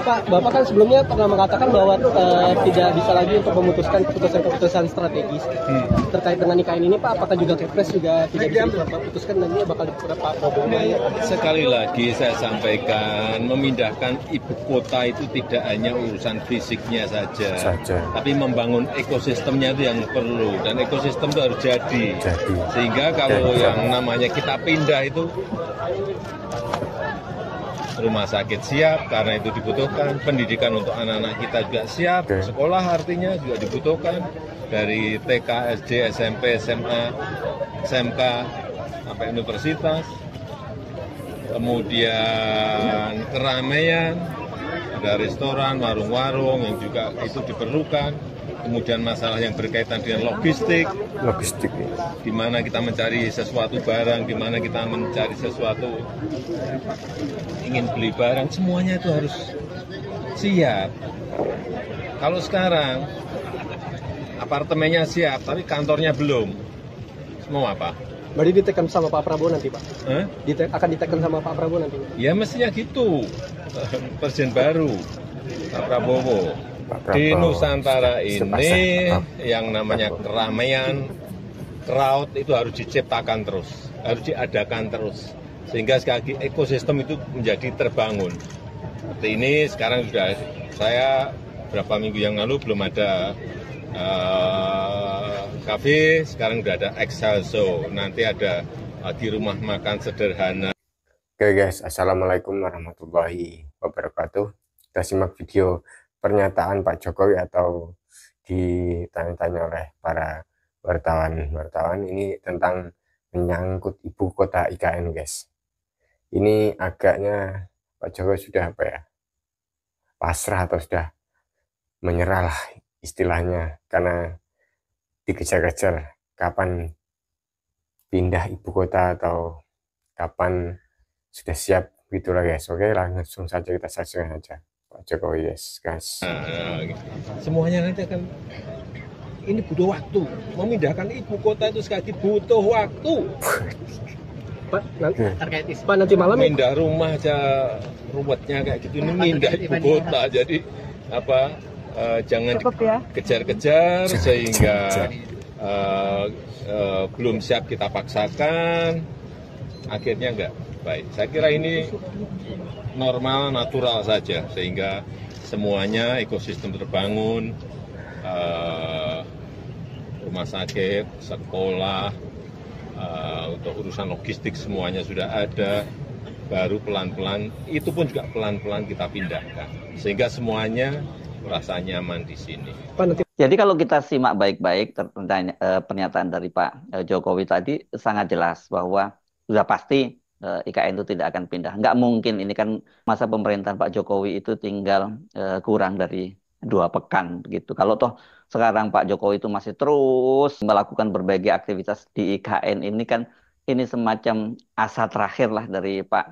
Pak, Bapak kan sebelumnya pernah mengatakan bahwa uh, tidak bisa lagi untuk memutuskan keputusan-keputusan strategis hmm. terkait dengan IKN ini Pak. Apakah juga Kepres juga tidak bisa Bapak putuskan dan ini bakal diputar Pak Prabowo? Nah, iya. Sekali lagi saya sampaikan memindahkan ibu kota itu tidak hanya urusan fisiknya saja, saja. tapi membangun ekosistemnya itu yang perlu dan ekosistem itu harus jadi. jadi. Sehingga kalau jadi. yang namanya kita pindah itu rumah sakit siap karena itu dibutuhkan, pendidikan untuk anak-anak kita juga siap, sekolah artinya juga dibutuhkan dari TK, SD, SMP, SMA, SMK sampai universitas. Kemudian keramaian, ada restoran, warung-warung yang juga itu diperlukan kemudian masalah yang berkaitan dengan logistik, logistik, di ya. mana kita mencari sesuatu barang, di mana kita mencari sesuatu ingin beli barang, semuanya itu harus siap. Kalau sekarang apartemennya siap, tapi kantornya belum, semua apa? Berarti ditekan sama Pak Prabowo nanti Pak? Eh? Dite akan ditekan sama Pak Prabowo nanti? Ya mestinya gitu, presiden baru, Pak Prabowo di Nusantara ini yang namanya keramaian, crowd itu harus diciptakan terus, harus diadakan terus. Sehingga sekali lagi ekosistem itu menjadi terbangun. Seperti ini sekarang sudah saya berapa minggu yang lalu belum ada uh, eh, cafe, sekarang sudah ada Excelso, nanti ada uh, di rumah makan sederhana. Oke okay guys, Assalamualaikum warahmatullahi wabarakatuh. Kita simak video pernyataan Pak Jokowi atau ditanya-tanya oleh para wartawan-wartawan ini tentang menyangkut ibu kota IKN guys ini agaknya Pak Jokowi sudah apa ya pasrah atau sudah menyerah lah istilahnya karena dikejar-kejar kapan pindah ibu kota atau kapan sudah siap gitulah guys oke langsung saja kita saksikan aja. Pak Jokowi yes gas uh, ah, gitu. semuanya nanti akan ini butuh waktu memindahkan ibu kota itu sekali lagi butuh waktu Pak, nanti, hmm. terkait Pak nanti malam pindah rumah aja ruwetnya kayak gitu ini pindah ibu kota jadi apa uh, jangan kejar kejar ya? sehingga uh, uh, belum siap kita paksakan akhirnya enggak baik. Saya kira ini normal, natural saja, sehingga semuanya ekosistem terbangun, uh, rumah sakit, sekolah, uh, untuk urusan logistik semuanya sudah ada, baru pelan-pelan, itu pun juga pelan-pelan kita pindahkan, sehingga semuanya merasa nyaman di sini. Jadi kalau kita simak baik-baik eh, pernyataan dari Pak Jokowi tadi sangat jelas bahwa sudah pasti uh, eh, IKN itu tidak akan pindah. Nggak mungkin ini kan masa pemerintahan Pak Jokowi itu tinggal uh, kurang dari dua pekan gitu. Kalau toh sekarang Pak Jokowi itu masih terus melakukan berbagai aktivitas di IKN ini kan ini semacam asa terakhir lah dari Pak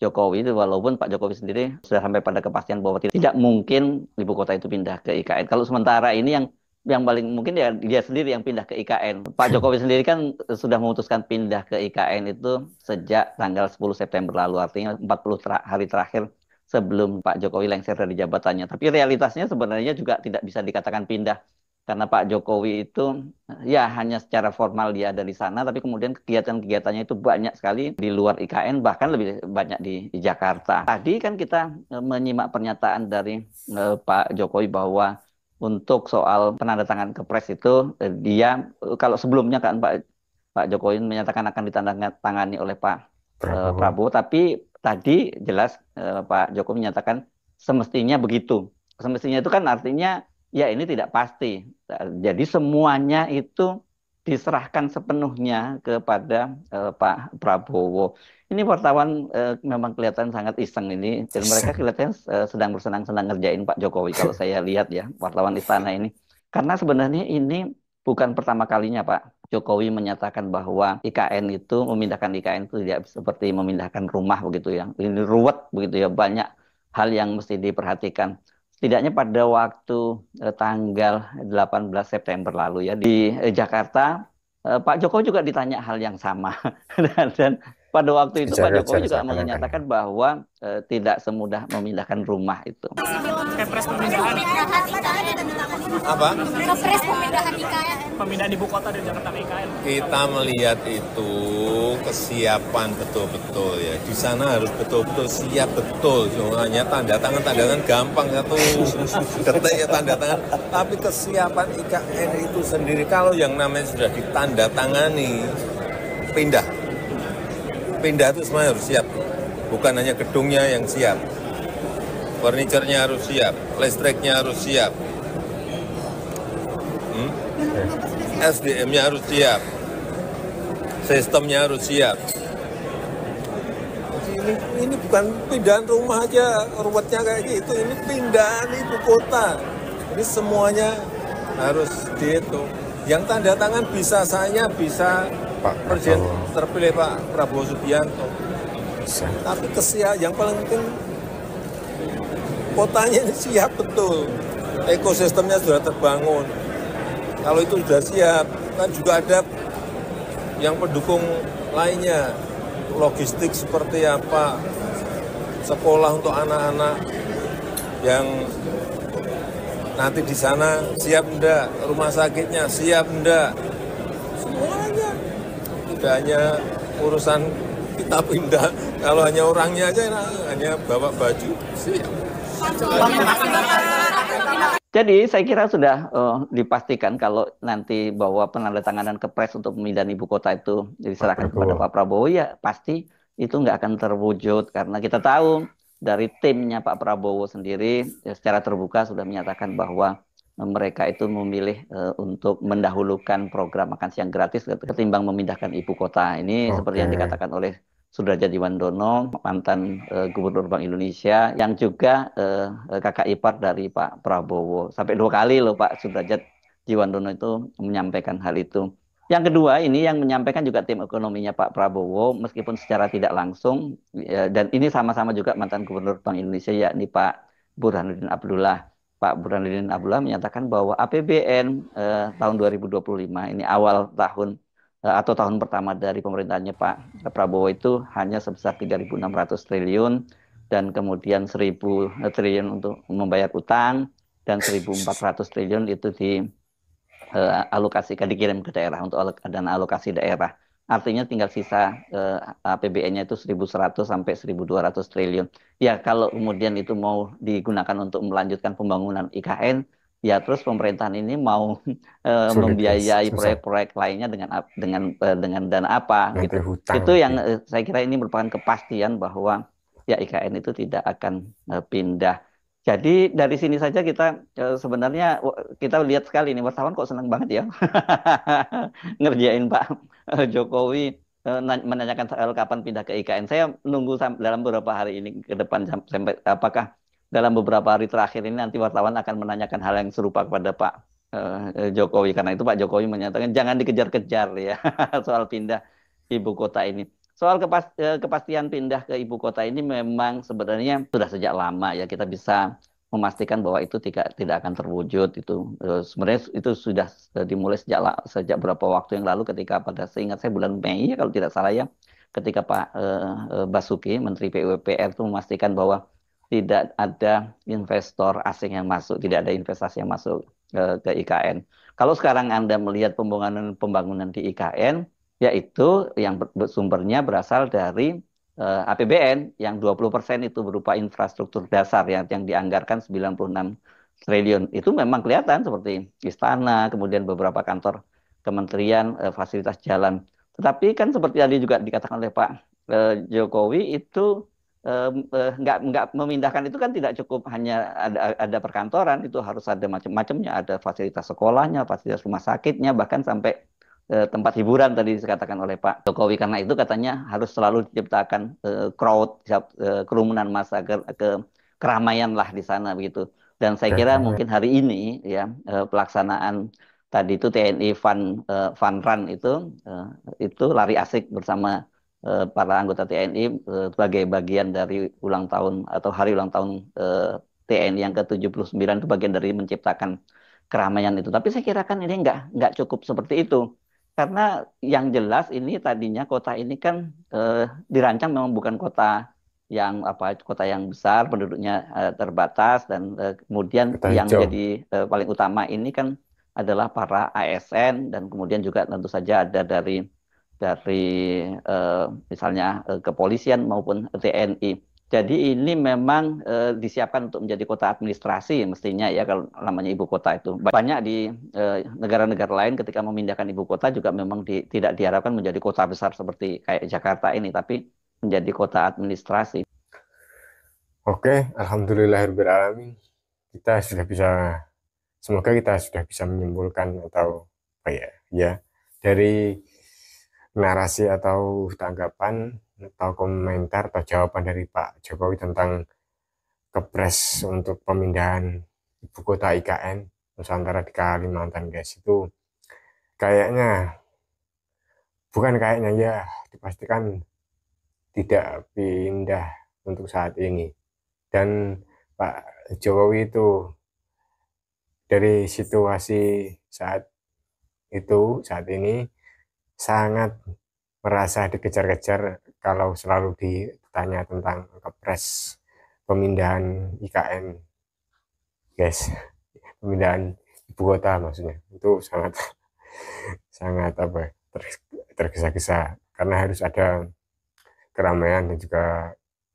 Jokowi itu walaupun Pak Jokowi sendiri sudah sampai pada kepastian bahwa tidak mungkin ibu kota itu pindah ke IKN. Kalau sementara ini yang yang paling mungkin ya dia sendiri yang pindah ke IKN. Pak Jokowi sendiri kan sudah memutuskan pindah ke IKN itu sejak tanggal 10 September lalu, artinya 40 ter hari terakhir sebelum Pak Jokowi lengser dari jabatannya. Tapi realitasnya sebenarnya juga tidak bisa dikatakan pindah karena Pak Jokowi itu ya hanya secara formal dia ada di sana, tapi kemudian kegiatan-kegiatannya itu banyak sekali di luar IKN, bahkan lebih banyak di, di Jakarta. Tadi kan kita e, menyimak pernyataan dari eh, Pak Jokowi bahwa untuk soal penandatangan kepres itu eh, dia eh, kalau sebelumnya kan Pak Pak Jokowi menyatakan akan ditandatangani oleh Pak eh, Prabowo, Prabowo tapi tadi jelas Pak Jokowi menyatakan semestinya begitu. Semestinya itu kan artinya ya ini tidak pasti. Jadi semuanya itu diserahkan sepenuhnya kepada uh, Pak Prabowo. Ini wartawan uh, memang kelihatan sangat iseng ini dan mereka kelihatan uh, eh, sedang bersenang-senang ngerjain Pak Jokowi kalau saya lihat ya wartawan istana ini. Karena sebenarnya ini bukan pertama kalinya Pak Jokowi menyatakan bahwa IKN itu memindahkan IKN itu tidak seperti memindahkan rumah begitu ya. Ini ruwet begitu ya banyak hal yang mesti diperhatikan setidaknya pada waktu eh, tanggal 18 September lalu ya di eh, Jakarta eh, Pak Jokowi juga ditanya hal yang sama dan, dan pada waktu itu Pak Jokowi juga menyatakan bahwa e, tidak semudah memindahkan rumah itu. Kepres pemindahan apa? Kepres pemindahan IKN. Pemindahan ibu kota dari Jakarta ke IKN. Kita melihat itu kesiapan betul-betul ya. Di sana harus betul-betul siap betul. Hanya tanda tangan tanda tangan gampang satu detik ya tanda tangan. Tapi kesiapan IKN itu sendiri kalau yang namanya sudah ditanda tangani pindah pindah itu semuanya harus siap. Bukan hanya gedungnya yang siap. Furniturnya harus siap, listriknya harus siap. Hmm? SDM-nya harus siap. Sistemnya harus siap. Ini, ini bukan pindahan rumah aja ruwetnya kayak gitu. Ini pindahan ibu kota. Ini semuanya harus dihitung. Yang tanda tangan bisa saya, bisa Pak Presiden Prabowo. terpilih Pak Prabowo Subianto. Siap. Tapi kesia yang paling penting kotanya ini siap betul. Ekosistemnya sudah terbangun. Kalau itu sudah siap, kan juga ada yang pendukung lainnya. Logistik seperti apa, sekolah untuk anak-anak yang nanti di sana siap enggak, rumah sakitnya siap enggak, tidak hanya urusan kita pindah, kalau hanya orangnya aja nah, hanya bawa baju, sih. Jadi saya kira sudah uh, dipastikan kalau nanti bahwa penandatanganan kepres untuk pemindahan ibu kota itu diserahkan Pak kepada Pak Prabowo ya pasti itu nggak akan terwujud karena kita tahu dari timnya Pak Prabowo sendiri ya secara terbuka sudah menyatakan bahwa Eh, mereka itu memilih uh, untuk mendahulukan program makan siang gratis ketimbang memindahkan ibu kota. Ini okay. seperti yang dikatakan oleh Sudrajat Iwandono, mantan uh, Gubernur Bank Indonesia, yang juga uh, kakak ipar dari Pak Prabowo. Sampai dua kali loh Pak Sudrajat Jiwandono itu menyampaikan hal itu. Yang kedua ini yang menyampaikan juga tim ekonominya Pak Prabowo, meskipun secara tidak langsung, ya, dan ini sama-sama juga mantan Gubernur Bank Indonesia yakni Pak Burhanuddin Abdullah Pak Burhanuddin Abdullah menyatakan bahwa APBN eh, tahun 2025 ini awal tahun eh, atau tahun pertama dari pemerintahnya Pak Prabowo itu hanya sebesar 3.600 triliun dan kemudian 1.000 eh, triliun untuk membayar utang dan 1.400 triliun itu di eh, alokasikan dikirim ke daerah untuk dan alokasi daerah artinya tinggal sisa eh, APBN-nya itu 1.100 sampai 1.200 triliun. Ya kalau kemudian itu mau digunakan untuk melanjutkan pembangunan IKN, ya terus pemerintahan ini mau eh, membiayai proyek-proyek lainnya dengan dengan eh, dengan dana apa? gitu. Hutang, itu yang iya. eh, saya kira ini merupakan kepastian bahwa ya IKN itu tidak akan eh, pindah jadi dari sini saja kita eh, sebenarnya kita lihat sekali nih wartawan kok senang banget ya ngerjain Pak eh, Jokowi eh, menanyakan soal kapan pindah ke IKN. Saya nunggu dalam beberapa hari ini ke depan sampai apakah dalam beberapa hari terakhir ini nanti wartawan akan menanyakan hal yang serupa kepada Pak Jokowi karena itu Pak Jokowi menyatakan jangan dikejar-kejar ya soal pindah ibu kota ini. Soal eh, kepastian pindah ke ibu kota ini memang sebenarnya sudah sejak lama ya kita bisa memastikan bahwa itu tidak tidak akan terwujud itu sebenarnya itu sudah dimulai sejak sejak beberapa waktu yang lalu ketika pada seingat saya bulan Mei ya kalau tidak salah ya ketika Pak eh, eh, Basuki Menteri PUPR itu memastikan bahwa tidak ada investor asing yang masuk tidak ada investasi yang masuk ke IKN kalau sekarang anda melihat pembangunan pembangunan di IKN yaitu yang sumbernya berasal dari uh, eh, APBN yang 20% itu berupa infrastruktur dasar yang yang dianggarkan 96 triliun. Itu memang kelihatan seperti istana, kemudian beberapa kantor kementerian, uh, fasilitas jalan. Tetapi kan seperti tadi juga dikatakan oleh Pak uh, Jokowi itu nggak nggak memindahkan itu kan tidak cukup hanya ada ada perkantoran itu harus ada macam-macamnya ada fasilitas sekolahnya fasilitas rumah sakitnya bahkan sampai Eh, tempat hiburan tadi dikatakan oleh Pak Jokowi karena itu katanya harus selalu diciptakan eh, crowd eh, kerumunan massa ke, ke keramaian lah di sana begitu. Dan saya kira ya, ya. mungkin hari ini ya eh, pelaksanaan tadi itu TNI Fun eh, Fun Run itu eh, itu lari asik bersama eh, para anggota TNI eh, sebagai bagian dari ulang tahun atau hari ulang tahun TNI yang ke-79 itu bagian dari menciptakan keramaian itu. Tapi saya kira kan ini nggak nggak cukup seperti itu. Karena yang jelas ini tadinya kota ini kan eh, dirancang memang bukan kota yang apa kota yang besar penduduknya eh, terbatas dan eh, kemudian kota yang hijau. jadi eh, paling utama ini kan adalah para ASN dan kemudian juga tentu saja ada dari dari eh, misalnya eh, kepolisian maupun TNI. Jadi ini memang e, disiapkan untuk menjadi kota administrasi mestinya ya kalau namanya ibu kota itu. Banyak di eh, negara-negara lain ketika memindahkan ibu kota juga memang di, tidak diharapkan menjadi kota besar seperti kayak Jakarta ini, tapi menjadi kota administrasi. Oke, alhamdulillahirobbilalamin. Kita sudah bisa, semoga kita sudah bisa menyimpulkan atau apa ya, ya dari narasi atau tanggapan atau komentar atau jawaban dari Pak Jokowi tentang kepres untuk pemindahan ibu kota IKN Nusantara di Kalimantan guys itu kayaknya bukan kayaknya ya dipastikan tidak pindah untuk saat ini dan Pak Jokowi itu dari situasi saat itu saat ini sangat merasa dikejar-kejar kalau selalu ditanya tentang kepres pemindahan IKN guys pemindahan ibu kota maksudnya itu sangat sangat apa ya, tergesa-gesa karena harus ada keramaian dan juga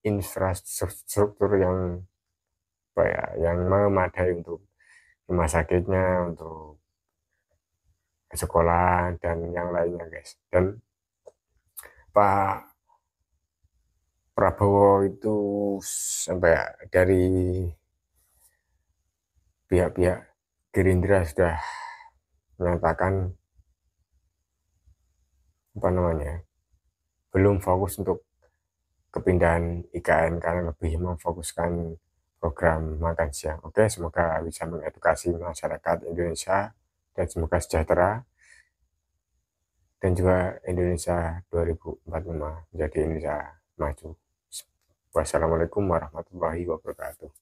infrastruktur yang apa ya yang memadai untuk rumah sakitnya untuk sekolah dan yang lainnya guys dan Pak Prabowo itu sampai dari pihak-pihak Gerindra sudah menyatakan apa namanya belum fokus untuk kepindahan IKN karena lebih memfokuskan program makan siang. Oke, semoga bisa mengedukasi masyarakat Indonesia dan semoga sejahtera dan juga Indonesia 2045 menjadi Indonesia maju. Wassalamualaikum warahmatullahi wabarakatuh.